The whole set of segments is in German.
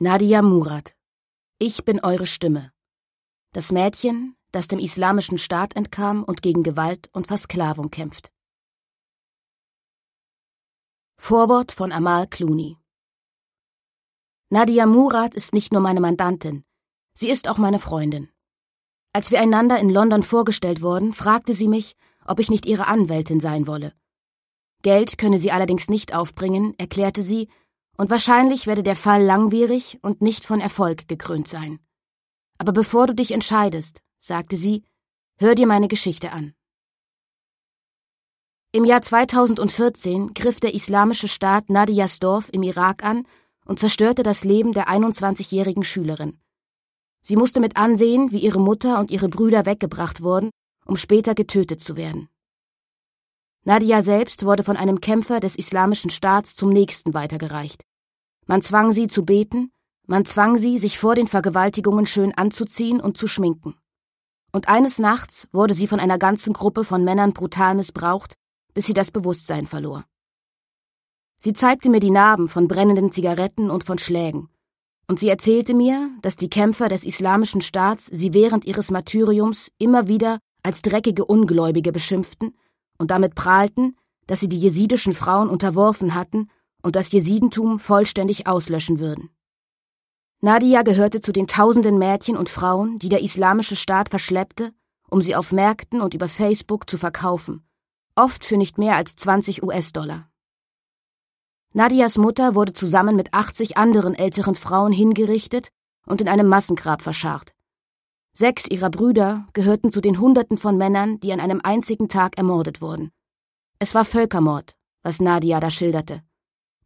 Nadia Murat. Ich bin eure Stimme. Das Mädchen, das dem islamischen Staat entkam und gegen Gewalt und Versklavung kämpft. Vorwort von Amal Clooney. Nadia Murat ist nicht nur meine Mandantin, sie ist auch meine Freundin. Als wir einander in London vorgestellt wurden, fragte sie mich, ob ich nicht ihre Anwältin sein wolle. Geld könne sie allerdings nicht aufbringen, erklärte sie, und wahrscheinlich werde der Fall langwierig und nicht von Erfolg gekrönt sein. Aber bevor du dich entscheidest, sagte sie, hör dir meine Geschichte an. Im Jahr 2014 griff der islamische Staat Nadias Dorf im Irak an und zerstörte das Leben der 21-jährigen Schülerin. Sie musste mit ansehen, wie ihre Mutter und ihre Brüder weggebracht wurden, um später getötet zu werden. Nadia selbst wurde von einem Kämpfer des Islamischen Staats zum nächsten weitergereicht. Man zwang sie zu beten, man zwang sie, sich vor den Vergewaltigungen schön anzuziehen und zu schminken. Und eines Nachts wurde sie von einer ganzen Gruppe von Männern brutal missbraucht, bis sie das Bewusstsein verlor. Sie zeigte mir die Narben von brennenden Zigaretten und von Schlägen, und sie erzählte mir, dass die Kämpfer des Islamischen Staats sie während ihres Martyriums immer wieder als dreckige Ungläubige beschimpften und damit prahlten, dass sie die jesidischen Frauen unterworfen hatten und das Jesidentum vollständig auslöschen würden. Nadia gehörte zu den tausenden Mädchen und Frauen, die der islamische Staat verschleppte, um sie auf Märkten und über Facebook zu verkaufen, oft für nicht mehr als 20 US-Dollar. Nadias Mutter wurde zusammen mit 80 anderen älteren Frauen hingerichtet und in einem Massengrab verscharrt. Sechs ihrer Brüder gehörten zu den Hunderten von Männern, die an einem einzigen Tag ermordet wurden. Es war Völkermord, was Nadia da schilderte.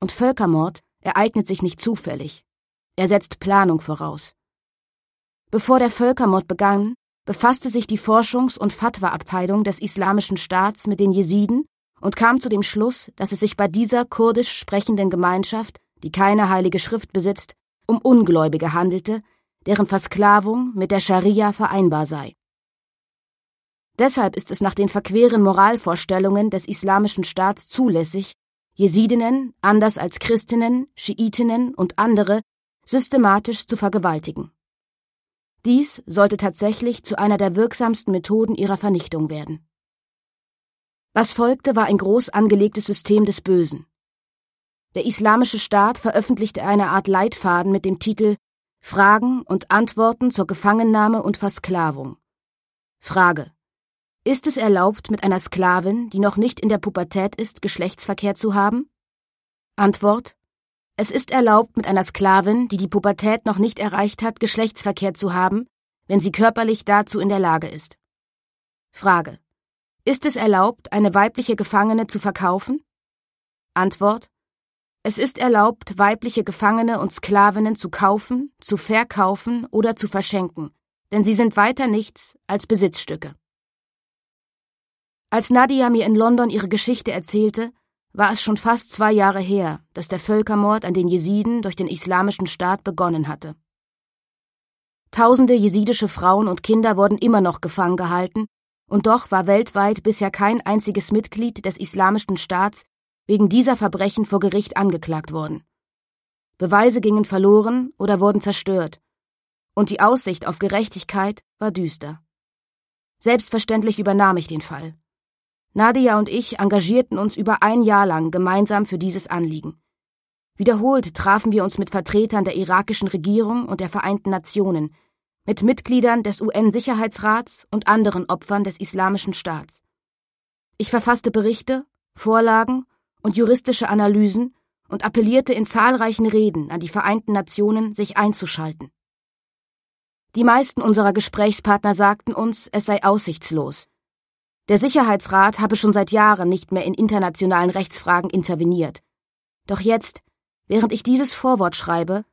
Und Völkermord ereignet sich nicht zufällig. Er setzt Planung voraus. Bevor der Völkermord begann, befasste sich die Forschungs- und Fatwa-Abteilung des Islamischen Staats mit den Jesiden und kam zu dem Schluss, dass es sich bei dieser kurdisch sprechenden Gemeinschaft, die keine heilige Schrift besitzt, um Ungläubige handelte, deren Versklavung mit der Scharia vereinbar sei. Deshalb ist es nach den verqueren Moralvorstellungen des Islamischen Staats zulässig, Jesidinnen, anders als Christinnen, Schiitinnen und andere, systematisch zu vergewaltigen. Dies sollte tatsächlich zu einer der wirksamsten Methoden ihrer Vernichtung werden. Was folgte, war ein groß angelegtes System des Bösen. Der Islamische Staat veröffentlichte eine Art Leitfaden mit dem Titel Fragen und Antworten zur Gefangennahme und Versklavung. Frage ist es erlaubt, mit einer Sklavin, die noch nicht in der Pubertät ist, Geschlechtsverkehr zu haben? Antwort Es ist erlaubt, mit einer Sklavin, die die Pubertät noch nicht erreicht hat, Geschlechtsverkehr zu haben, wenn sie körperlich dazu in der Lage ist. Frage Ist es erlaubt, eine weibliche Gefangene zu verkaufen? Antwort Es ist erlaubt, weibliche Gefangene und Sklavinnen zu kaufen, zu verkaufen oder zu verschenken, denn sie sind weiter nichts als Besitzstücke. Als Nadia mir in London ihre Geschichte erzählte, war es schon fast zwei Jahre her, dass der Völkermord an den Jesiden durch den Islamischen Staat begonnen hatte. Tausende jesidische Frauen und Kinder wurden immer noch gefangen gehalten, und doch war weltweit bisher kein einziges Mitglied des Islamischen Staats wegen dieser Verbrechen vor Gericht angeklagt worden. Beweise gingen verloren oder wurden zerstört, und die Aussicht auf Gerechtigkeit war düster. Selbstverständlich übernahm ich den Fall. Nadia und ich engagierten uns über ein Jahr lang gemeinsam für dieses Anliegen. Wiederholt trafen wir uns mit Vertretern der irakischen Regierung und der Vereinten Nationen, mit Mitgliedern des UN-Sicherheitsrats und anderen Opfern des Islamischen Staats. Ich verfasste Berichte, Vorlagen und juristische Analysen und appellierte in zahlreichen Reden an die Vereinten Nationen, sich einzuschalten. Die meisten unserer Gesprächspartner sagten uns, es sei aussichtslos, der Sicherheitsrat habe schon seit Jahren nicht mehr in internationalen Rechtsfragen interveniert. Doch jetzt, während ich dieses Vorwort schreibe,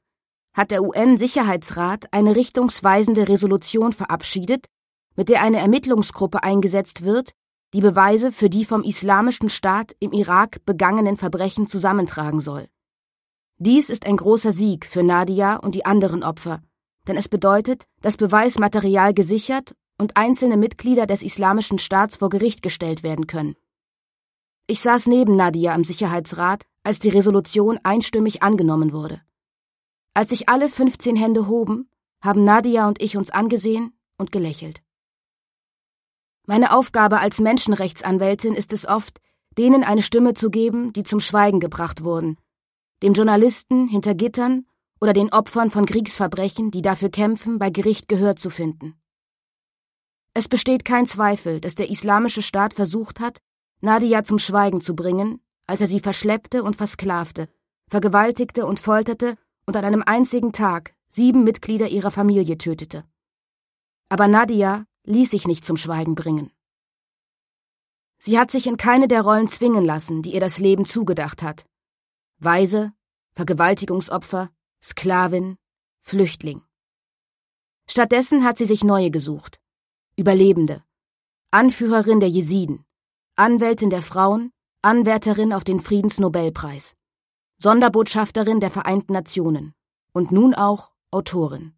hat der UN-Sicherheitsrat eine richtungsweisende Resolution verabschiedet, mit der eine Ermittlungsgruppe eingesetzt wird, die Beweise für die vom Islamischen Staat im Irak begangenen Verbrechen zusammentragen soll. Dies ist ein großer Sieg für Nadia und die anderen Opfer, denn es bedeutet, dass Beweismaterial gesichert und einzelne Mitglieder des Islamischen Staats vor Gericht gestellt werden können. Ich saß neben Nadia am Sicherheitsrat, als die Resolution einstimmig angenommen wurde. Als sich alle 15 Hände hoben, haben Nadia und ich uns angesehen und gelächelt. Meine Aufgabe als Menschenrechtsanwältin ist es oft, denen eine Stimme zu geben, die zum Schweigen gebracht wurden, dem Journalisten hinter Gittern oder den Opfern von Kriegsverbrechen, die dafür kämpfen, bei Gericht Gehör zu finden. Es besteht kein Zweifel, dass der Islamische Staat versucht hat, Nadia zum Schweigen zu bringen, als er sie verschleppte und versklavte, vergewaltigte und folterte und an einem einzigen Tag sieben Mitglieder ihrer Familie tötete. Aber Nadia ließ sich nicht zum Schweigen bringen. Sie hat sich in keine der Rollen zwingen lassen, die ihr das Leben zugedacht hat. Weise, Vergewaltigungsopfer, Sklavin, Flüchtling. Stattdessen hat sie sich neue gesucht. Überlebende, Anführerin der Jesiden, Anwältin der Frauen, Anwärterin auf den Friedensnobelpreis, Sonderbotschafterin der Vereinten Nationen und nun auch Autorin.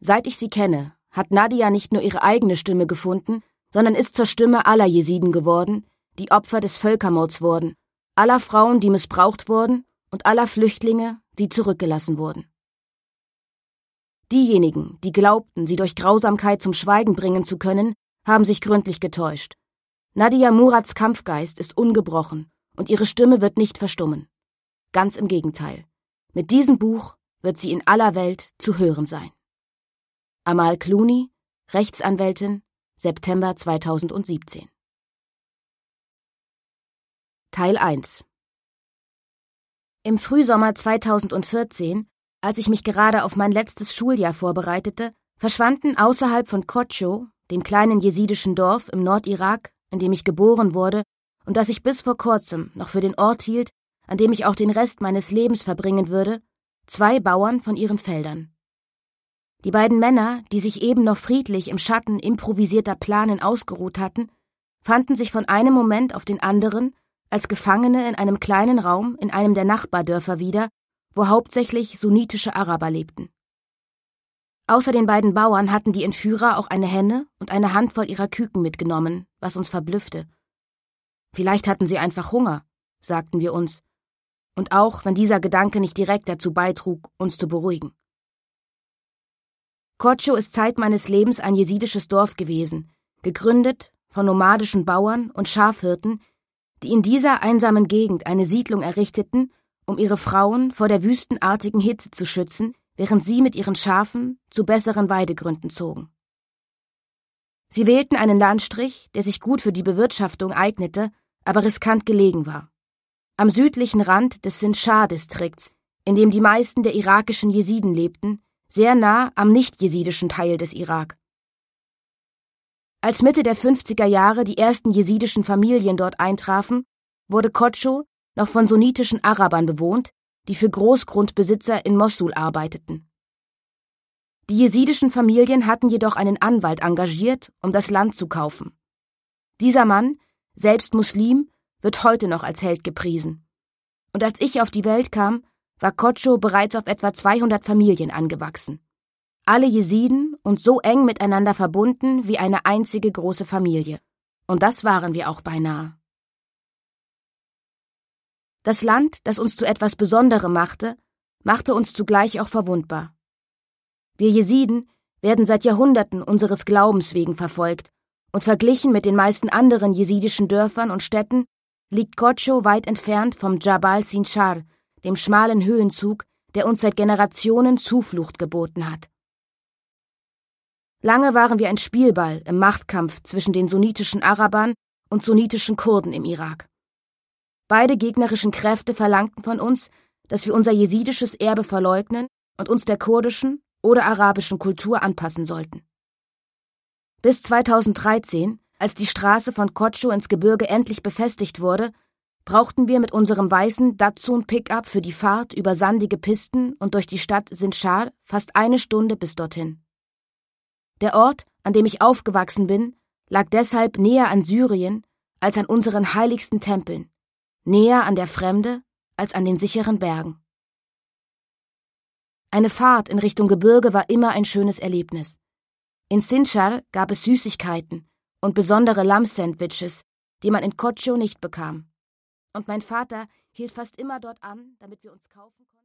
Seit ich sie kenne, hat Nadia nicht nur ihre eigene Stimme gefunden, sondern ist zur Stimme aller Jesiden geworden, die Opfer des Völkermords wurden, aller Frauen, die missbraucht wurden und aller Flüchtlinge, die zurückgelassen wurden. Diejenigen, die glaubten, sie durch Grausamkeit zum Schweigen bringen zu können, haben sich gründlich getäuscht. Nadia Murats Kampfgeist ist ungebrochen und ihre Stimme wird nicht verstummen. Ganz im Gegenteil. Mit diesem Buch wird sie in aller Welt zu hören sein. Amal Clooney, Rechtsanwältin, September 2017. Teil 1 Im Frühsommer 2014 als ich mich gerade auf mein letztes Schuljahr vorbereitete, verschwanden außerhalb von Kocho, dem kleinen jesidischen Dorf im Nordirak, in dem ich geboren wurde und das ich bis vor kurzem noch für den Ort hielt, an dem ich auch den Rest meines Lebens verbringen würde, zwei Bauern von ihren Feldern. Die beiden Männer, die sich eben noch friedlich im Schatten improvisierter Planen ausgeruht hatten, fanden sich von einem Moment auf den anderen als Gefangene in einem kleinen Raum in einem der Nachbardörfer wieder, wo hauptsächlich sunnitische Araber lebten. Außer den beiden Bauern hatten die Entführer auch eine Henne und eine Handvoll ihrer Küken mitgenommen, was uns verblüffte. Vielleicht hatten sie einfach Hunger, sagten wir uns, und auch wenn dieser Gedanke nicht direkt dazu beitrug, uns zu beruhigen. Kocho ist Zeit meines Lebens ein jesidisches Dorf gewesen, gegründet von nomadischen Bauern und Schafhirten, die in dieser einsamen Gegend eine Siedlung errichteten um ihre Frauen vor der wüstenartigen Hitze zu schützen, während sie mit ihren Schafen zu besseren Weidegründen zogen. Sie wählten einen Landstrich, der sich gut für die Bewirtschaftung eignete, aber riskant gelegen war. Am südlichen Rand des Sinschar-Distrikts, in dem die meisten der irakischen Jesiden lebten, sehr nah am nicht-jesidischen Teil des Irak. Als Mitte der 50er Jahre die ersten jesidischen Familien dort eintrafen, wurde Kocho noch von sunnitischen Arabern bewohnt, die für Großgrundbesitzer in Mossul arbeiteten. Die jesidischen Familien hatten jedoch einen Anwalt engagiert, um das Land zu kaufen. Dieser Mann, selbst Muslim, wird heute noch als Held gepriesen. Und als ich auf die Welt kam, war Kocho bereits auf etwa 200 Familien angewachsen. Alle Jesiden und so eng miteinander verbunden wie eine einzige große Familie. Und das waren wir auch beinahe. Das Land, das uns zu etwas Besonderem machte, machte uns zugleich auch verwundbar. Wir Jesiden werden seit Jahrhunderten unseres Glaubens wegen verfolgt, und verglichen mit den meisten anderen jesidischen Dörfern und Städten liegt Kocho weit entfernt vom Jabal Sinchar, dem schmalen Höhenzug, der uns seit Generationen Zuflucht geboten hat. Lange waren wir ein Spielball im Machtkampf zwischen den sunnitischen Arabern und sunnitischen Kurden im Irak. Beide gegnerischen Kräfte verlangten von uns, dass wir unser jesidisches Erbe verleugnen und uns der kurdischen oder arabischen Kultur anpassen sollten. Bis 2013, als die Straße von Kotschu ins Gebirge endlich befestigt wurde, brauchten wir mit unserem weißen Datsun Pickup für die Fahrt über sandige Pisten und durch die Stadt Sinchar fast eine Stunde bis dorthin. Der Ort, an dem ich aufgewachsen bin, lag deshalb näher an Syrien als an unseren heiligsten Tempeln näher an der Fremde als an den sicheren Bergen. Eine Fahrt in Richtung Gebirge war immer ein schönes Erlebnis. In Sinchar gab es Süßigkeiten und besondere Lamm-Sandwiches, die man in Kocho nicht bekam. Und mein Vater hielt fast immer dort an, damit wir uns kaufen konnten.